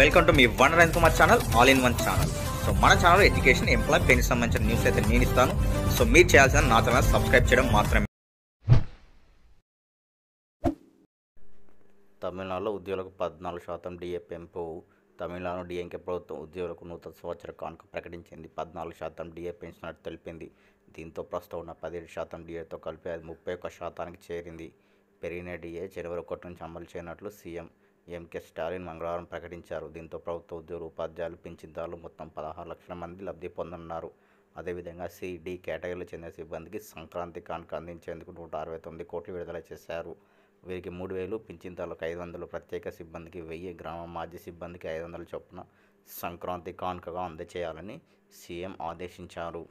welcome to మీ వన్ రైన్ Kumar channel all in one channel so మన ఛానల్ ఎడ్యుకేషన్ ఎంప్లాయ్ పెయిన్ సంబంధించిన న్యూస్ అయితే నేను ఇస్తాను సో మీరు చేయాల్సిన నా ఛానల్ సబ్స్క్రైబ్ చేయడం మాత్రమే తమిళనాడులో ఉద్యోగులకు పద్నాలుగు శాతం డిఎఫ్ఎంపు పెంపు తమిళనాడు డిఎంకే ప్రభుత్వం ఉద్యోగులకు నూతన సంవత్సర కానుక ప్రకటించింది పద్నాలుగు శాతం డిఏ పెంచినట్టు తెలిపింది దీంతో ప్రస్తుతం ఉన్న పదిహేడు శాతం డిఏతో కలిపి అది ముప్పై ఒక్క శాతానికి చేరింది పెరిగిన డిఏ జనవరి ఒకటి నుంచి అమలు చేయనట్లు సీఎం ఎంకే స్టాలిన్ మంగళవారం ప్రకటించారు దీంతో ప్రభుత్వ ఉద్యోగులు ఉపాధ్యాయులు పింఛన్దారులు మొత్తం పదహారు లక్షల మంది లబ్ధి పొందనున్నారు అదేవిధంగా సిడి కేటగిరీలో చెందిన సిబ్బందికి సంక్రాంతి కానుక అందించేందుకు నూట అరవై తొమ్మిది కోట్లు విడుదల చేశారు వీరికి మూడు వేలు పింఛన్దారులకు ఐదు వందలు ప్రత్యేక సిబ్బందికి వెయ్యి గ్రామ మాజీ సిబ్బందికి ఐదు వందల చొప్పున సంక్రాంతి కానుకగా అందజేయాలని సీఎం ఆదేశించారు